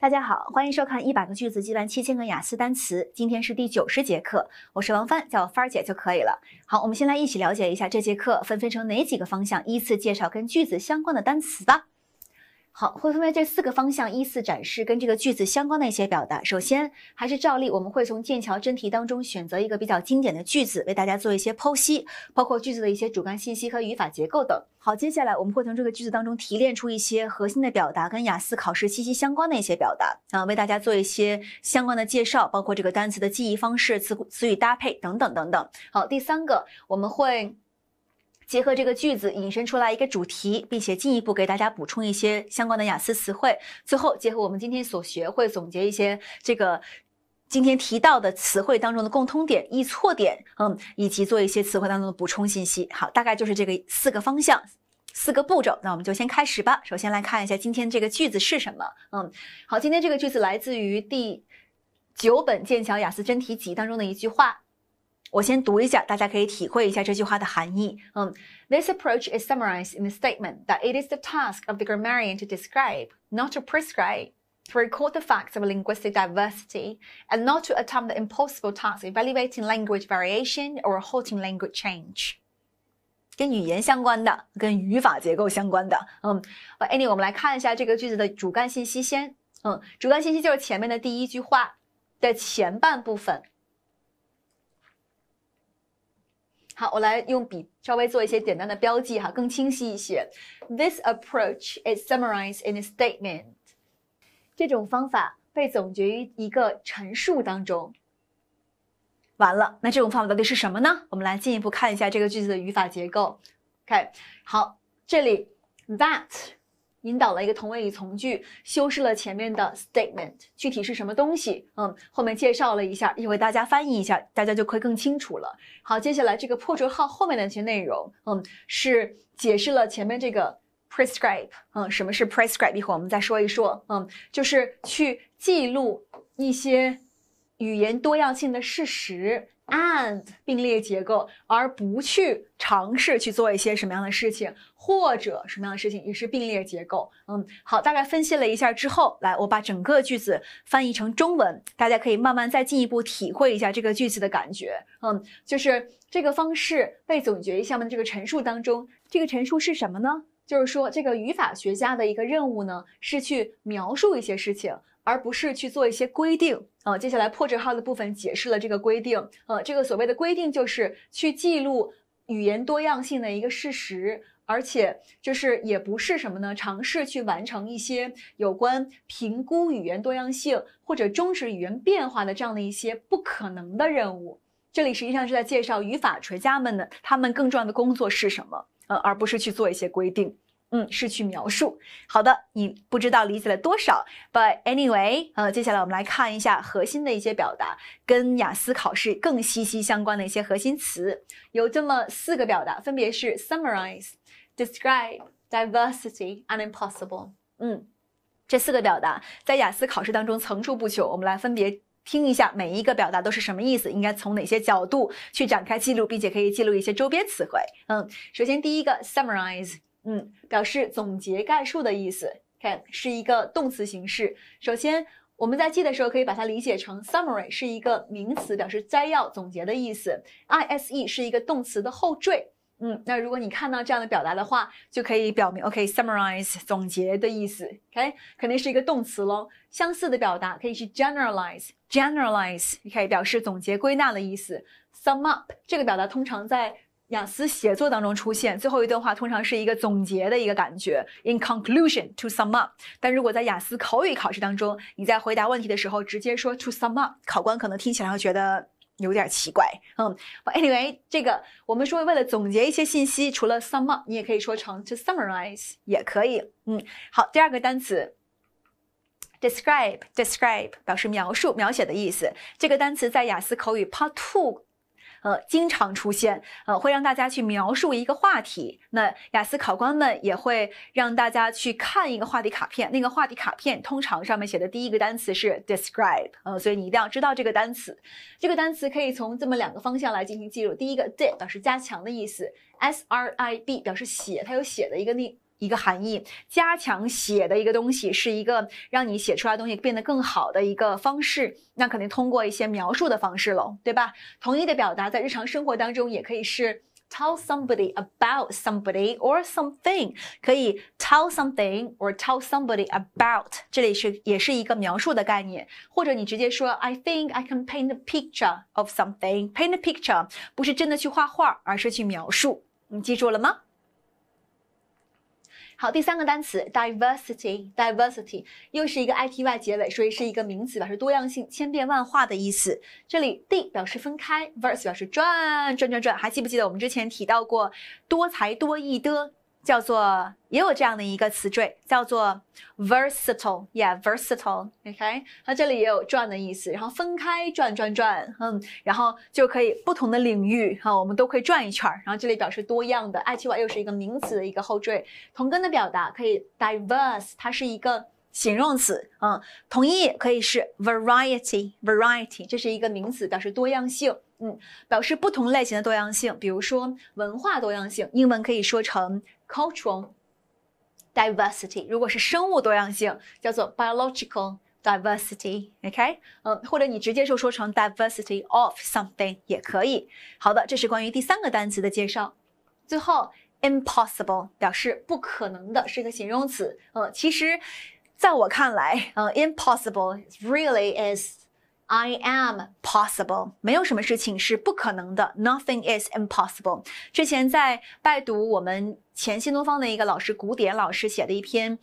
大家好，欢迎收看《一百个句子记完七千个雅思单词》。今天是第九十节课，我是王帆，叫我帆儿姐就可以了。好，我们先来一起了解一下这节课分分成哪几个方向，依次介绍跟句子相关的单词吧。好，会分为这四个方向依次展示跟这个句子相关的一些表达。首先还是照例，我们会从剑桥真题当中选择一个比较经典的句子，为大家做一些剖析，包括句子的一些主干信息和语法结构等。好，接下来我们会从这个句子当中提炼出一些核心的表达，跟雅思考试息息相关的一些表达啊，为大家做一些相关的介绍，包括这个单词的记忆方式、词词语搭配等等等等。好，第三个我们会。结合这个句子引申出来一个主题，并且进一步给大家补充一些相关的雅思词汇。最后，结合我们今天所学会，总结一些这个今天提到的词汇当中的共通点、易错点，嗯，以及做一些词汇当中的补充信息。好，大概就是这个四个方向、四个步骤。那我们就先开始吧。首先来看一下今天这个句子是什么。嗯，好，今天这个句子来自于第九本剑桥雅思真题集当中的一句话。我先读一下，大家可以体会一下这句话的含义。嗯，This approach is summarized in the statement that it is the task of the grammarian to describe, not to prescribe, to record the facts of linguistic diversity, and not to attempt the impossible task of evaluating language variation or halting language change. 好，我来用笔稍微做一些简单的标记，哈，更清晰一些。This approach is summarized in a statement。这种方法被总结于一个陈述当中。完了，那这种方法到底是什么呢？我们来进一步看一下这个句子的语法结构。OK，好，这里 that。引导了一个同位语从句，修饰了前面的 statement，具体是什么东西？嗯，后面介绍了一下，一会大家翻译一下，大家就会更清楚了。好，接下来这个破折号后面的一些内容，嗯，是解释了前面这个 prescribe，嗯，什么是 prescribe？一会儿我们再说一说，嗯，就是去记录一些语言多样性的事实。and 并列结构，而不去尝试去做一些什么样的事情或者什么样的事情，也是并列结构。嗯，好，大概分析了一下之后，来我把整个句子翻译成中文，大家可以慢慢再进一步体会一下这个句子的感觉。嗯，就是这个方式被总结一下的这个陈述当中，这个陈述是什么呢？就是说，这个语法学家的一个任务呢，是去描述一些事情。而不是去做一些规定啊。接下来破折号的部分解释了这个规定。呃，这个所谓的规定就是去记录语言多样性的一个事实，而且就是也不是什么呢？尝试去完成一些有关评估语言多样性或者终止语言变化的这样的一些不可能的任务。这里实际上是在介绍语法垂家们的，他们更重要的工作是什么？呃，而不是去做一些规定。嗯，是去描述。好的，你不知道理解了多少。But anyway，呃，接下来我们来看一下核心的一些表达，跟雅思考试更息息相关的一些核心词，有这么四个表达，分别是 summarize、describe、diversity、unimpossible。嗯，这四个表达在雅思考试当中层出不穷。我们来分别听一下每一个表达都是什么意思，应该从哪些角度去展开记录，并且可以记录一些周边词汇。嗯，首先第一个 summarize。嗯，表示总结概述的意思。看，是一个动词形式。首先，我们在记的时候可以把它理解成 summary，是一个名词，表示摘要、总结的意思。i s e 是一个动词的后缀。嗯，那如果你看到这样的表达的话，就可以表明，OK，summarize，总结的意思。OK，肯定是一个动词喽。相似的表达可以是 generalize，generalize o k 表示总结归纳的意思。sum up 这个表达通常在。雅思写作当中出现最后一段话，通常是一个总结的一个感觉。In conclusion, to sum up。但如果在雅思口语考试当中，你在回答问题的时候直接说 to sum up，考官可能听起来会觉得有点奇怪。嗯，anyway，这个我们说为了总结一些信息，除了 sum up，你也可以说成 to summarize，也可以。嗯，好，第二个单词 describe，describe 表示描述、描写的意思。这个单词在雅思口语 Part Two。呃，经常出现，呃，会让大家去描述一个话题。那雅思考官们也会让大家去看一个话题卡片，那个话题卡片通常上面写的第一个单词是 describe，呃，所以你一定要知道这个单词。这个单词可以从这么两个方向来进行记录：第一个，d 表示加强的意思；s r i b 表示写，它有写的一个那。一个含义，加强写的一个东西，是一个让你写出来的东西变得更好的一个方式。那肯定通过一些描述的方式喽，对吧？同一的表达在日常生活当中也可以是 tell somebody about somebody or something，可以 tell something or tell somebody about。这里是也是一个描述的概念，或者你直接说 I think I can paint a picture of something，paint a picture 不是真的去画画，而是去描述。你记住了吗？好，第三个单词 diversity，diversity 又是一个 i t y 结尾，所以是一个名词，表示多样性、千变万化的意思。这里 d 表示分开，vers e 表示转转转转，还记不记得我们之前提到过多才多艺的？叫做也有这样的一个词缀，叫做 versatile，yeah，versatile，OK，它这里也有转的意思，然后分开转转转，嗯，然后就可以不同的领域哈，我们都可以转一圈儿，然后这里表示多样的，i t y 又是一个名词的一个后缀，同根的表达可以 diverse，它是一个形容词，嗯，同意可以是 variety，variety，这是一个名词，表示多样性，嗯，表示不同类型的多样性，比如说文化多样性，英文可以说成。cultural diversity. 如果是生物多样性，叫做 biological diversity，OK？、Okay? 嗯，或者你直接就说成 diversity of something 也可以。好的，这是关于第三个单词的介绍。最后，impossible 表示不可能的，是一个形容词。嗯，其实在我看来，嗯，impossible really is。I am possible，没有什么事情是不可能的。Nothing is impossible。之前在拜读我们前新东方的一个老师，古典老师写的一篇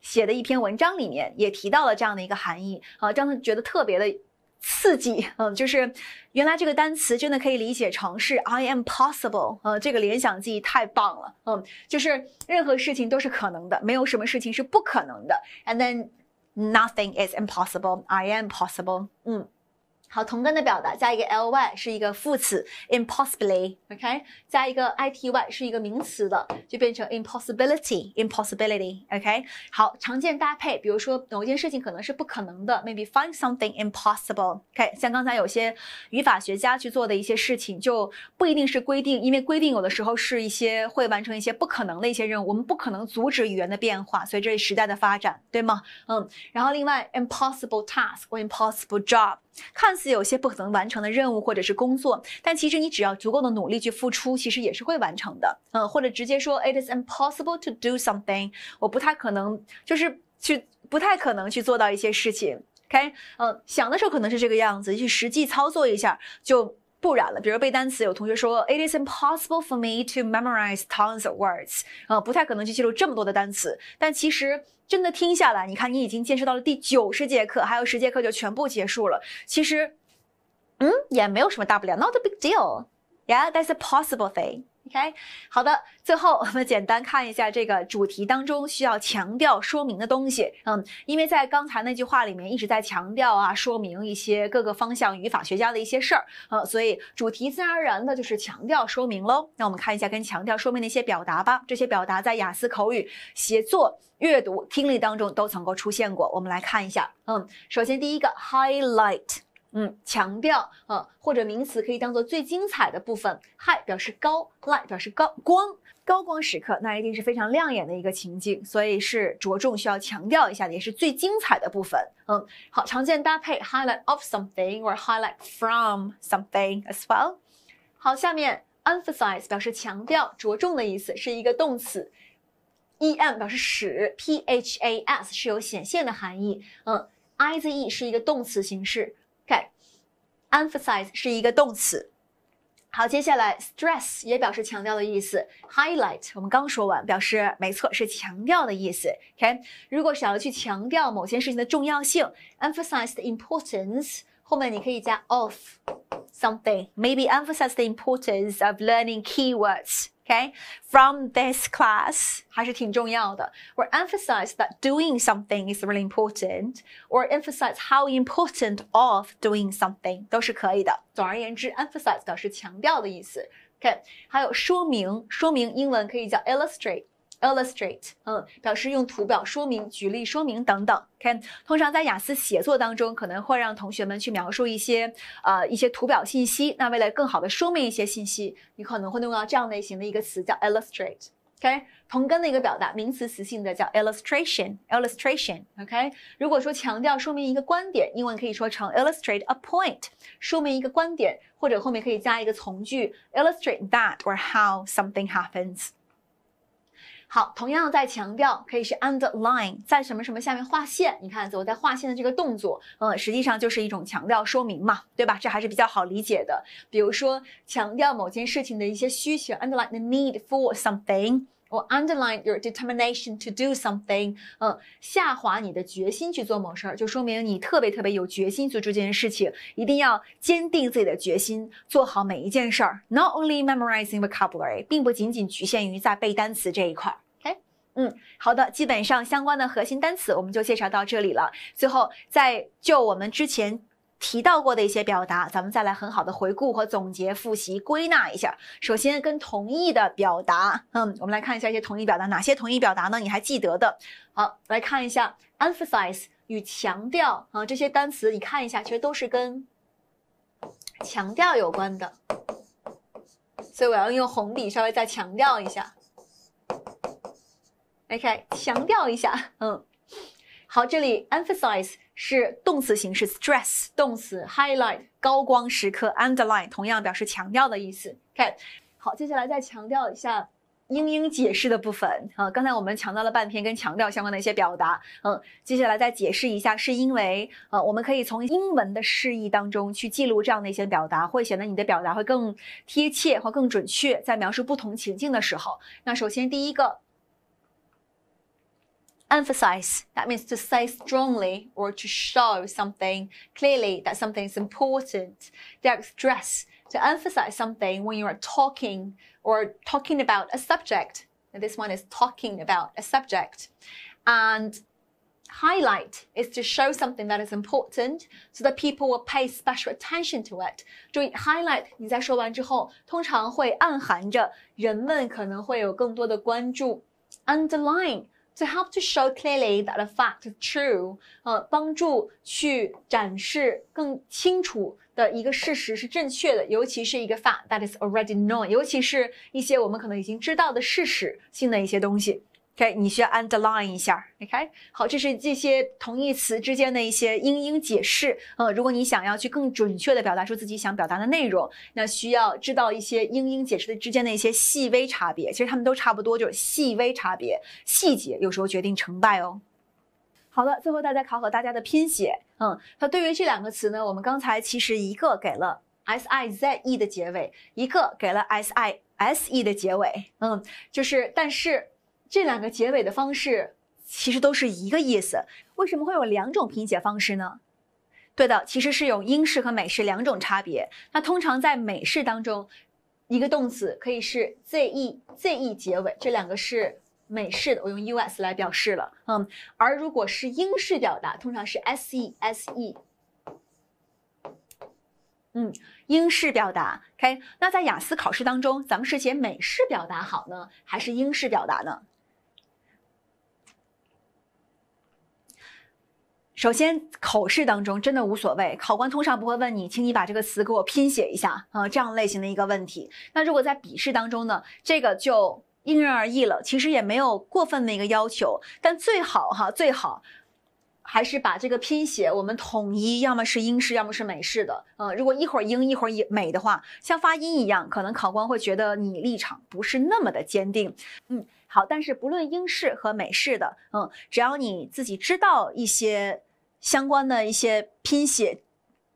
写的一篇文章里面，也提到了这样的一个含义啊，让他觉得特别的刺激嗯，就是原来这个单词真的可以理解成是 I am possible，呃，这个联想记忆太棒了，嗯，就是任何事情都是可能的，没有什么事情是不可能的。And then Nothing is impossible. I am possible. Mm. 好，同根的表达加一个 ly 是一个副词，impossibly，OK？加一个 ity 是一个名词的，就变成 impossibility，impossibility，OK？好，常见搭配，比如说某件事情可能是不可能的，maybe find something impossible，OK？像刚才有些语法学家去做的一些事情，就不一定是规定，因为规定有的时候是一些会完成一些不可能的一些任务。我们不可能阻止语言的变化，随着时代的发展，对吗？嗯。然后另外，impossible task，impossible job，看。有些不可能完成的任务或者是工作，但其实你只要足够的努力去付出，其实也是会完成的。嗯，或者直接说，it is impossible to do something，我不太可能，就是去不太可能去做到一些事情。OK，嗯，想的时候可能是这个样子，去实际操作一下就。不然了，比如背单词，有同学说 "It is impossible for me to memorize tons of words"，呃，不太可能去记录这么多的单词。但其实真的听下来，你看你已经坚持到了第九十节课，还有十节课就全部结束了。其实，嗯，也没有什么大不了，Not a big deal，Yeah，that's a possible thing。OK，好的，最后我们简单看一下这个主题当中需要强调说明的东西。嗯，因为在刚才那句话里面一直在强调啊，说明一些各个方向语法学家的一些事儿啊，所以主题自然而然的就是强调说明喽。那我们看一下跟强调说明的一些表达吧，这些表达在雅思口语、写作、阅读、听力当中都曾够出现过。我们来看一下，嗯，首先第一个 highlight。嗯，强调啊，或者名词可以当做最精彩的部分。High 表示高，Light 表示高光，高光时刻那一定是非常亮眼的一个情境，所以是着重需要强调一下的，也是最精彩的部分。嗯，好，常见搭配 highlight of something or highlight from something as well。好，下面 emphasize 表示强调、着重的意思，是一个动词。E M 表示使，P H A S 是有显现的含义。嗯，I Z E 是一个动词形式。emphasize 是一个动词，好，接下来 stress 也表示强调的意思，highlight 我们刚说完，表示没错，是强调的意思。OK，如果想要去强调某件事情的重要性，emphasize the importance。后面你可以加 of something. Maybe emphasize the importance of learning keywords. Okay, from this class 还是挺重要的。Or emphasize that doing something is really important. Or emphasize how important of doing something 都是可以的。总而言之，emphasize 表示强调的意思。OK，还有说明，说明英文可以叫 illustrate。Illustrate，嗯，表示用图表说明、举例说明等等。OK，通常在雅思写作当中，可能会让同学们去描述一些，呃，一些图表信息。那为了更好的说明一些信息，你可能会用到这样类型的一个词，叫 illustrate。OK，同根的一个表达，名词词性的叫 illustration。Illustration，OK。如果说强调说明一个观点，英文可以说成 illustrate a point，说明一个观点，或者后面可以加一个从句，illustrate that or how something happens。好，同样在强调，可以是 underline，在什么什么下面划线。你看，我在划线的这个动作，呃，实际上就是一种强调说明嘛，对吧？这还是比较好理解的。比如说，强调某件事情的一些需求，underline the need for something。我 underline your determination to do something，嗯，下滑你的决心去做某事儿，就说明你特别特别有决心去做这件事情。一定要坚定自己的决心，做好每一件事儿。Not only memorizing vocabulary，并不仅仅局限于在背单词这一块。OK，嗯，好的，基本上相关的核心单词我们就介绍到这里了。最后，在就我们之前。提到过的一些表达，咱们再来很好的回顾和总结、复习、归纳一下。首先，跟同意的表达，嗯，我们来看一下一些同意表达，哪些同意表达呢？你还记得的？好，来看一下，emphasize 与强调啊，这些单词你看一下，其实都是跟强调有关的。所以我要用红笔稍微再强调一下，OK，强调一下，嗯。好，这里 emphasize 是动词形式，stress 动词，highlight 高光时刻，underline 同样表示强调的意思。看，好，接下来再强调一下英英解释的部分。啊，刚才我们强调了半天跟强调相关的一些表达，嗯，接下来再解释一下，是因为，呃，我们可以从英文的释义当中去记录这样的一些表达，会显得你的表达会更贴切或更准确，在描述不同情境的时候。那首先第一个。emphasize. That means to say strongly or to show something clearly that something is important. To stress to emphasize something when you are talking or talking about a subject. this one is talking about a subject. And highlight is to show something that is important so that people will pay special attention to it. 注意，highlight underline So help to show clearly that a fact is true，呃，帮助去展示更清楚的一个事实是正确的，尤其是一个 fact that is already known，尤其是一些我们可能已经知道的事实性的一些东西。OK，你需要 underline 一下。OK，好，这是这些同义词之间的一些英英解释。嗯，如果你想要去更准确的表达出自己想表达的内容，那需要知道一些英英解释的之间的一些细微差别。其实它们都差不多，就是细微差别、细节，有时候决定成败哦。好了，最后大家考考大家的拼写。嗯，那对于这两个词呢，我们刚才其实一个给了 s i z e 的结尾，一个给了 s i s e 的结尾。嗯，就是但是。这两个结尾的方式其实都是一个意思，为什么会有两种拼写方式呢？对的，其实是有英式和美式两种差别。那通常在美式当中，一个动词可以是 ze ze 结尾，这两个是美式的，我用 us 来表示了，嗯。而如果是英式表达，通常是 se se，嗯，英式表达。o K，那在雅思考试当中，咱们是写美式表达好呢，还是英式表达呢？首先，口试当中真的无所谓，考官通常不会问你，请你把这个词给我拼写一下啊，这样类型的一个问题。那如果在笔试当中呢，这个就因人而异了，其实也没有过分的一个要求，但最好哈，最好还是把这个拼写我们统一，要么是英式，要么是美式的，嗯，如果一会儿英一会儿美的话，像发音一样，可能考官会觉得你立场不是那么的坚定，嗯，好，但是不论英式和美式的，嗯，只要你自己知道一些。相关的一些拼写，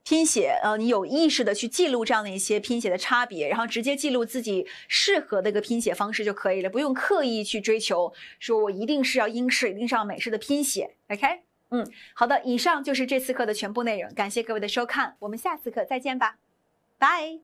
拼写，呃，你有意识的去记录这样的一些拼写的差别，然后直接记录自己适合的一个拼写方式就可以了，不用刻意去追求，说我一定是要英式，一定是要美式的拼写。OK，嗯，好的，以上就是这次课的全部内容，感谢各位的收看，我们下次课再见吧，拜。